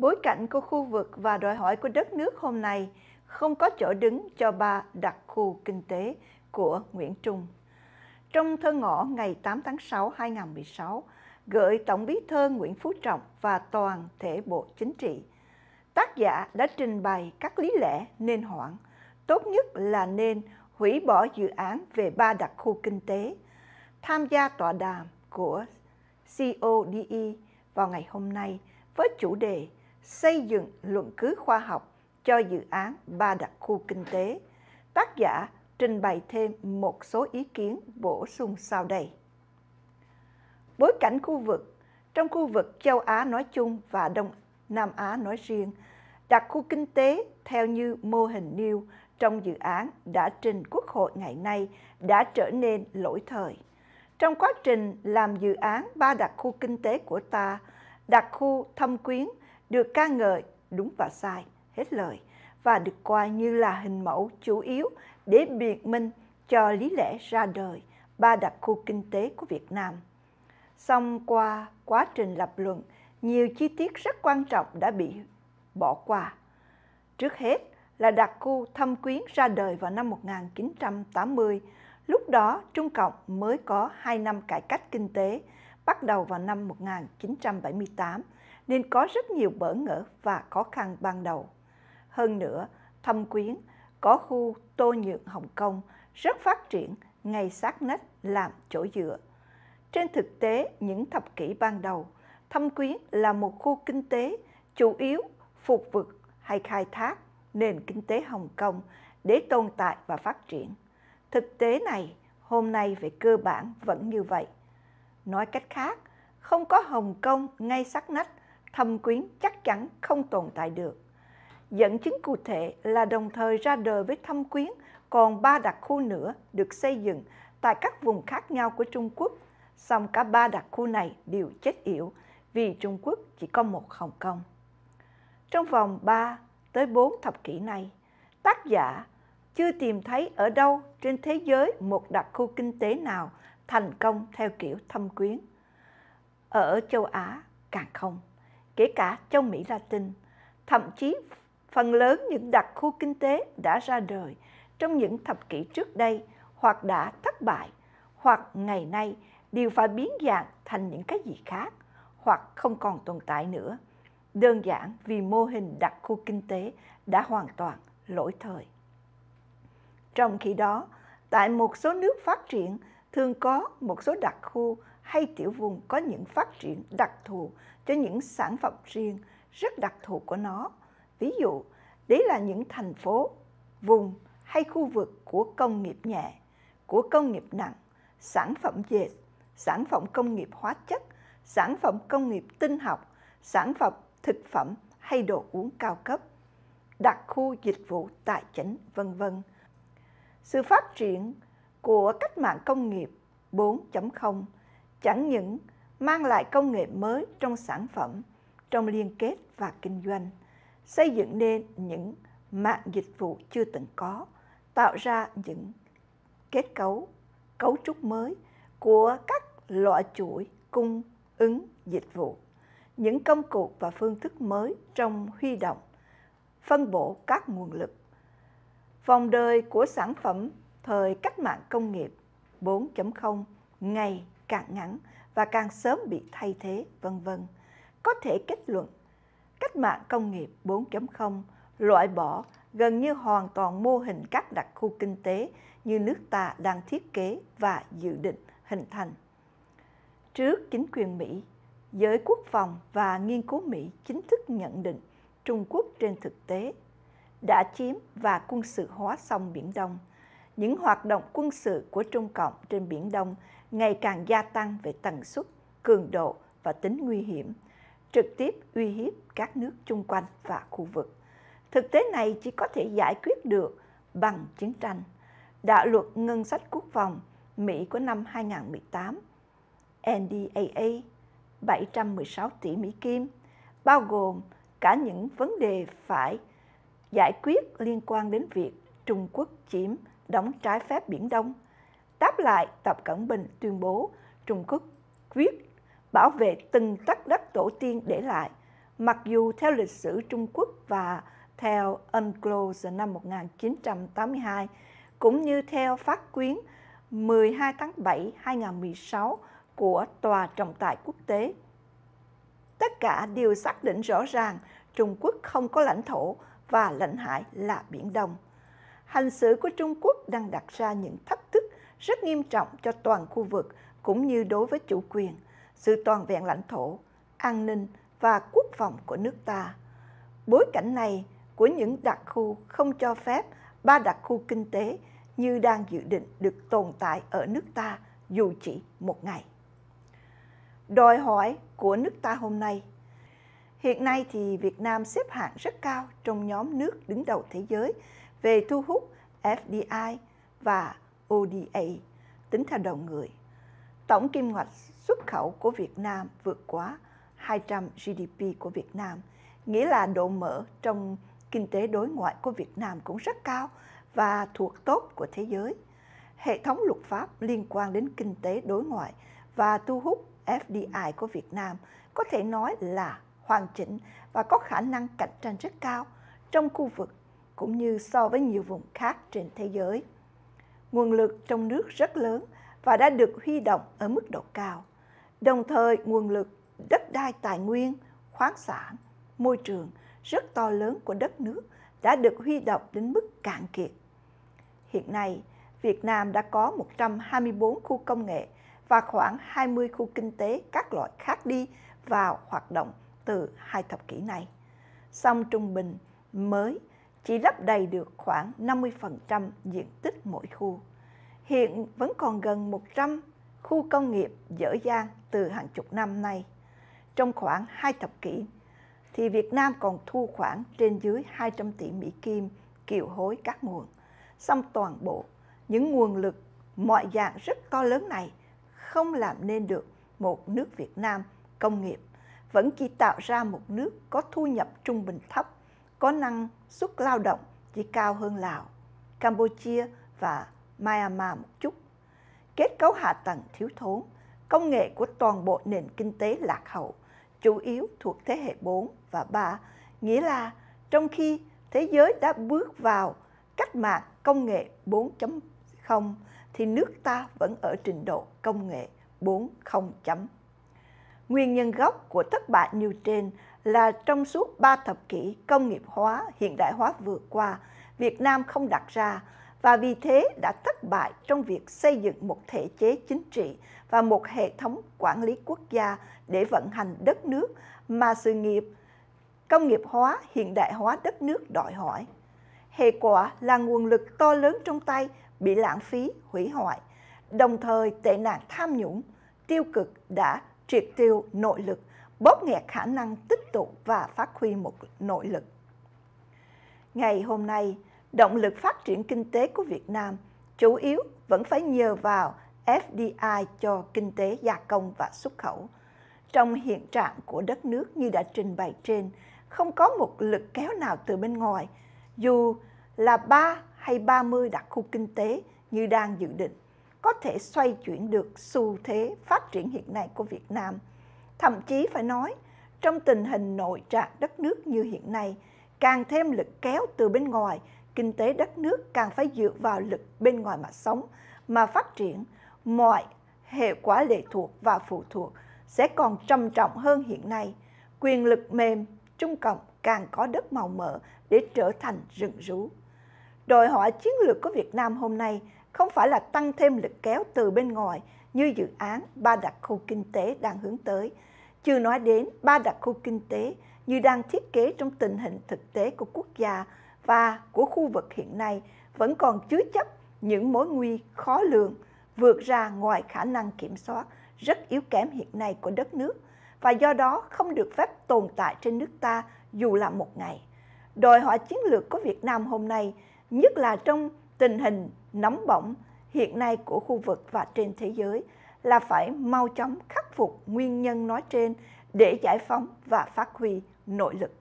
bối cảnh của khu vực và đòi hỏi của đất nước hôm nay không có chỗ đứng cho ba đặc khu kinh tế của Nguyễn Trung. Trong thơ ngõ ngày 8 tháng 6 2016, gửi Tổng bí thư Nguyễn Phú Trọng và toàn thể Bộ Chính trị, tác giả đã trình bày các lý lẽ nên hoãn, tốt nhất là nên hủy bỏ dự án về ba đặc khu kinh tế, tham gia tọa đàm của CODE vào ngày hôm nay với chủ đề xây dựng luận cứ khoa học cho dự án ba đặc khu kinh tế. Tác giả trình bày thêm một số ý kiến bổ sung sau đây. Bối cảnh khu vực Trong khu vực châu Á nói chung và Đông Nam Á nói riêng, đặc khu kinh tế theo như mô hình nêu trong dự án đã trình Quốc hội ngày nay đã trở nên lỗi thời. Trong quá trình làm dự án ba đặc khu kinh tế của ta, đặc khu thâm quyến được ca ngợi đúng và sai hết lời và được coi như là hình mẫu chủ yếu để biện minh cho lý lẽ ra đời ba đặc khu kinh tế của Việt Nam. Song qua quá trình lập luận, nhiều chi tiết rất quan trọng đã bị bỏ qua. Trước hết là đặc khu Thâm Quyến ra đời vào năm 1980, lúc đó Trung Cộng mới có 2 năm cải cách kinh tế bắt đầu vào năm 1978 nên có rất nhiều bỡ ngỡ và khó khăn ban đầu. Hơn nữa, Thâm Quyến có khu Tô Nhượng Hồng Kông rất phát triển ngay sát nách làm chỗ dựa. Trên thực tế, những thập kỷ ban đầu, Thâm Quyến là một khu kinh tế chủ yếu phục vực hay khai thác nền kinh tế Hồng Kông để tồn tại và phát triển. Thực tế này hôm nay về cơ bản vẫn như vậy. Nói cách khác, không có Hồng Kông ngay sát nách, thâm quyến chắc chắn không tồn tại được. Dẫn chứng cụ thể là đồng thời ra đời với thâm quyến còn ba đặc khu nữa được xây dựng tại các vùng khác nhau của Trung Quốc. Song cả ba đặc khu này đều chết yểu vì Trung Quốc chỉ có một Hồng Kông. Trong vòng 3 tới 4 thập kỷ này, tác giả chưa tìm thấy ở đâu trên thế giới một đặc khu kinh tế nào thành công theo kiểu thâm quyến. Ở châu Á càng không, kể cả châu Mỹ Latin, thậm chí phần lớn những đặc khu kinh tế đã ra đời trong những thập kỷ trước đây hoặc đã thất bại hoặc ngày nay đều phải biến dạng thành những cái gì khác hoặc không còn tồn tại nữa đơn giản vì mô hình đặc khu kinh tế đã hoàn toàn lỗi thời trong khi đó, tại một số nước phát triển thường có một số đặc khu hay tiểu vùng có những phát triển đặc thù cho những sản phẩm riêng rất đặc thù của nó. Ví dụ, đấy là những thành phố, vùng hay khu vực của công nghiệp nhẹ, của công nghiệp nặng, sản phẩm dệt, sản phẩm công nghiệp hóa chất, sản phẩm công nghiệp tinh học, sản phẩm thực phẩm hay đồ uống cao cấp, đặc khu dịch vụ tài chính, vân vân sự phát triển của cách mạng công nghiệp 4.0 chẳng những mang lại công nghệ mới trong sản phẩm, trong liên kết và kinh doanh, xây dựng nên những mạng dịch vụ chưa từng có, tạo ra những kết cấu, cấu trúc mới của các loại chuỗi cung ứng dịch vụ, những công cụ và phương thức mới trong huy động, phân bổ các nguồn lực Vòng đời của sản phẩm thời cách mạng công nghiệp 4.0 ngày càng ngắn và càng sớm bị thay thế, vân vân. Có thể kết luận, cách mạng công nghiệp 4.0 loại bỏ gần như hoàn toàn mô hình các đặc khu kinh tế như nước ta đang thiết kế và dự định hình thành. Trước chính quyền Mỹ, giới quốc phòng và nghiên cứu Mỹ chính thức nhận định Trung Quốc trên thực tế đã chiếm và quân sự hóa xong Biển Đông. Những hoạt động quân sự của Trung Cộng trên Biển Đông ngày càng gia tăng về tần suất, cường độ và tính nguy hiểm, trực tiếp uy hiếp các nước chung quanh và khu vực. Thực tế này chỉ có thể giải quyết được bằng chiến tranh. Đạo luật ngân sách quốc phòng Mỹ của năm 2018, NDAA 716 tỷ Mỹ Kim, bao gồm cả những vấn đề phải giải quyết liên quan đến việc Trung Quốc chiếm đóng trái phép Biển Đông. Đáp lại, Tập Cận Bình tuyên bố Trung Quốc quyết bảo vệ từng tấc đất tổ tiên để lại, mặc dù theo lịch sử Trung Quốc và theo UNCLOS năm 1982, cũng như theo phát quyến 12 tháng 7 2016 của Tòa trọng tài quốc tế. Tất cả đều xác định rõ ràng Trung Quốc không có lãnh thổ và lãnh hải là Biển Đông. Hành xử của Trung Quốc đang đặt ra những thách thức rất nghiêm trọng cho toàn khu vực cũng như đối với chủ quyền, sự toàn vẹn lãnh thổ, an ninh và quốc phòng của nước ta. Bối cảnh này của những đặc khu không cho phép ba đặc khu kinh tế như đang dự định được tồn tại ở nước ta dù chỉ một ngày. Đòi hỏi của nước ta hôm nay Hiện nay thì Việt Nam xếp hạng rất cao trong nhóm nước đứng đầu thế giới về thu hút FDI và ODA, tính theo đầu người. Tổng kim ngạch xuất khẩu của Việt Nam vượt quá 200 GDP của Việt Nam, nghĩa là độ mở trong kinh tế đối ngoại của Việt Nam cũng rất cao và thuộc tốt của thế giới. Hệ thống luật pháp liên quan đến kinh tế đối ngoại và thu hút FDI của Việt Nam có thể nói là hoàn chỉnh và có khả năng cạnh tranh rất cao trong khu vực cũng như so với nhiều vùng khác trên thế giới. Nguồn lực trong nước rất lớn và đã được huy động ở mức độ cao. Đồng thời, nguồn lực đất đai tài nguyên, khoáng sản, môi trường rất to lớn của đất nước đã được huy động đến mức cạn kiệt. Hiện nay, Việt Nam đã có 124 khu công nghệ và khoảng 20 khu kinh tế các loại khác đi vào hoạt động từ hai thập kỷ này. Song trung bình mới chỉ lấp đầy được khoảng 50% diện tích mỗi khu. Hiện vẫn còn gần 100 khu công nghiệp dở dang từ hàng chục năm nay. Trong khoảng hai thập kỷ thì Việt Nam còn thu khoảng trên dưới 200 tỷ Mỹ Kim kiều hối các nguồn. Song toàn bộ những nguồn lực mọi dạng rất to lớn này không làm nên được một nước Việt Nam công nghiệp vẫn chỉ tạo ra một nước có thu nhập trung bình thấp, có năng suất lao động chỉ cao hơn Lào, Campuchia và Myanmar một chút. Kết cấu hạ tầng thiếu thốn, công nghệ của toàn bộ nền kinh tế lạc hậu, chủ yếu thuộc thế hệ 4 và 3, nghĩa là trong khi thế giới đã bước vào cách mạng công nghệ 4.0 thì nước ta vẫn ở trình độ công nghệ 4.0 Nguyên nhân gốc của thất bại nêu trên là trong suốt ba thập kỷ công nghiệp hóa, hiện đại hóa vừa qua, Việt Nam không đặt ra và vì thế đã thất bại trong việc xây dựng một thể chế chính trị và một hệ thống quản lý quốc gia để vận hành đất nước mà sự nghiệp công nghiệp hóa, hiện đại hóa đất nước đòi hỏi. Hệ quả là nguồn lực to lớn trong tay bị lãng phí, hủy hoại, đồng thời tệ nạn tham nhũng, tiêu cực đã triệt tiêu nội lực, bóp nghẹt khả năng tích tụ và phát huy một nội lực. Ngày hôm nay, động lực phát triển kinh tế của Việt Nam chủ yếu vẫn phải nhờ vào FDI cho kinh tế gia công và xuất khẩu. Trong hiện trạng của đất nước như đã trình bày trên, không có một lực kéo nào từ bên ngoài, dù là 3 hay 30 đặc khu kinh tế như đang dự định có thể xoay chuyển được xu thế phát triển hiện nay của Việt Nam. Thậm chí phải nói, trong tình hình nội trạng đất nước như hiện nay, càng thêm lực kéo từ bên ngoài, kinh tế đất nước càng phải dựa vào lực bên ngoài mà sống, mà phát triển. Mọi hệ quả lệ thuộc và phụ thuộc sẽ còn trầm trọng hơn hiện nay. Quyền lực mềm, Trung Cộng càng có đất màu mỡ để trở thành rừng rú. Đòi hỏi chiến lược của Việt Nam hôm nay không phải là tăng thêm lực kéo từ bên ngoài như dự án ba đặc khu kinh tế đang hướng tới, chưa nói đến ba đặc khu kinh tế như đang thiết kế trong tình hình thực tế của quốc gia và của khu vực hiện nay vẫn còn chứa chấp những mối nguy khó lường vượt ra ngoài khả năng kiểm soát rất yếu kém hiện nay của đất nước và do đó không được phép tồn tại trên nước ta dù là một ngày. Đòi hỏi chiến lược của Việt Nam hôm nay, nhất là trong tình hình nóng bỏng hiện nay của khu vực và trên thế giới là phải mau chóng khắc phục nguyên nhân nói trên để giải phóng và phát huy nội lực